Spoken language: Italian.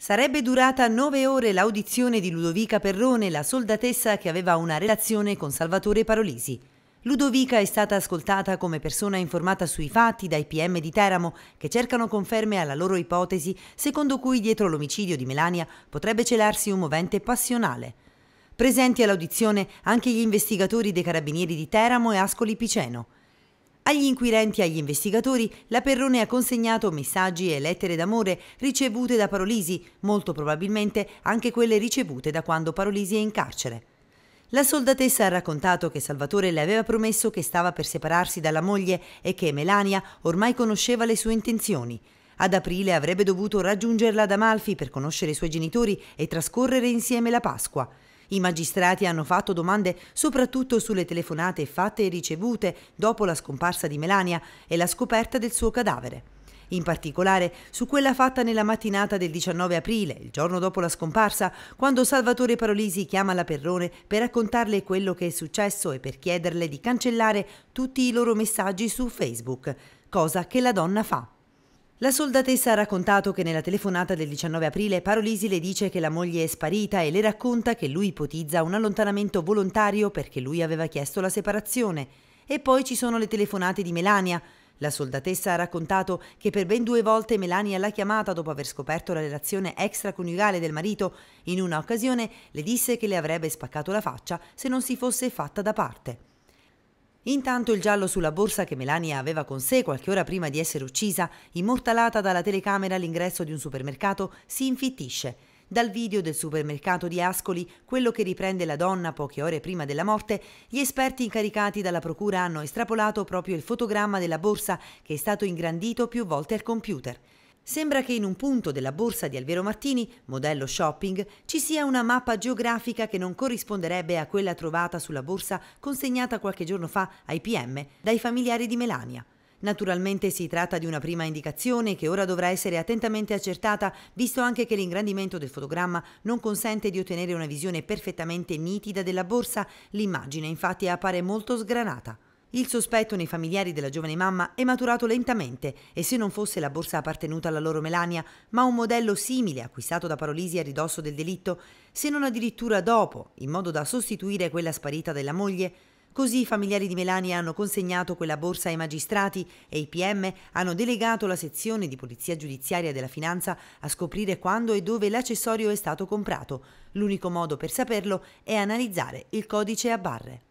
Sarebbe durata nove ore l'audizione di Ludovica Perrone, la soldatessa che aveva una relazione con Salvatore Parolisi. Ludovica è stata ascoltata come persona informata sui fatti dai PM di Teramo, che cercano conferme alla loro ipotesi secondo cui dietro l'omicidio di Melania potrebbe celarsi un movente passionale. Presenti all'audizione anche gli investigatori dei carabinieri di Teramo e Ascoli Piceno. Agli inquirenti e agli investigatori la Perrone ha consegnato messaggi e lettere d'amore ricevute da Parolisi, molto probabilmente anche quelle ricevute da quando Parolisi è in carcere. La soldatessa ha raccontato che Salvatore le aveva promesso che stava per separarsi dalla moglie e che Melania ormai conosceva le sue intenzioni. Ad aprile avrebbe dovuto raggiungerla ad Amalfi per conoscere i suoi genitori e trascorrere insieme la Pasqua. I magistrati hanno fatto domande soprattutto sulle telefonate fatte e ricevute dopo la scomparsa di Melania e la scoperta del suo cadavere. In particolare su quella fatta nella mattinata del 19 aprile, il giorno dopo la scomparsa, quando Salvatore Parolisi chiama la Perrone per raccontarle quello che è successo e per chiederle di cancellare tutti i loro messaggi su Facebook, cosa che la donna fa. La soldatessa ha raccontato che nella telefonata del 19 aprile Parolisi le dice che la moglie è sparita e le racconta che lui ipotizza un allontanamento volontario perché lui aveva chiesto la separazione. E poi ci sono le telefonate di Melania. La soldatessa ha raccontato che per ben due volte Melania l'ha chiamata dopo aver scoperto la relazione extraconiugale del marito. In una occasione le disse che le avrebbe spaccato la faccia se non si fosse fatta da parte. Intanto il giallo sulla borsa che Melania aveva con sé qualche ora prima di essere uccisa, immortalata dalla telecamera all'ingresso di un supermercato, si infittisce. Dal video del supermercato di Ascoli, quello che riprende la donna poche ore prima della morte, gli esperti incaricati dalla procura hanno estrapolato proprio il fotogramma della borsa che è stato ingrandito più volte al computer. Sembra che in un punto della borsa di Alvero Martini, modello shopping, ci sia una mappa geografica che non corrisponderebbe a quella trovata sulla borsa consegnata qualche giorno fa ai PM dai familiari di Melania. Naturalmente si tratta di una prima indicazione che ora dovrà essere attentamente accertata, visto anche che l'ingrandimento del fotogramma non consente di ottenere una visione perfettamente nitida della borsa, l'immagine infatti appare molto sgranata. Il sospetto nei familiari della giovane mamma è maturato lentamente e se non fosse la borsa appartenuta alla loro Melania, ma un modello simile acquistato da Parolisi a ridosso del delitto, se non addirittura dopo, in modo da sostituire quella sparita della moglie, così i familiari di Melania hanno consegnato quella borsa ai magistrati e i PM hanno delegato la sezione di polizia giudiziaria della finanza a scoprire quando e dove l'accessorio è stato comprato. L'unico modo per saperlo è analizzare il codice a barre.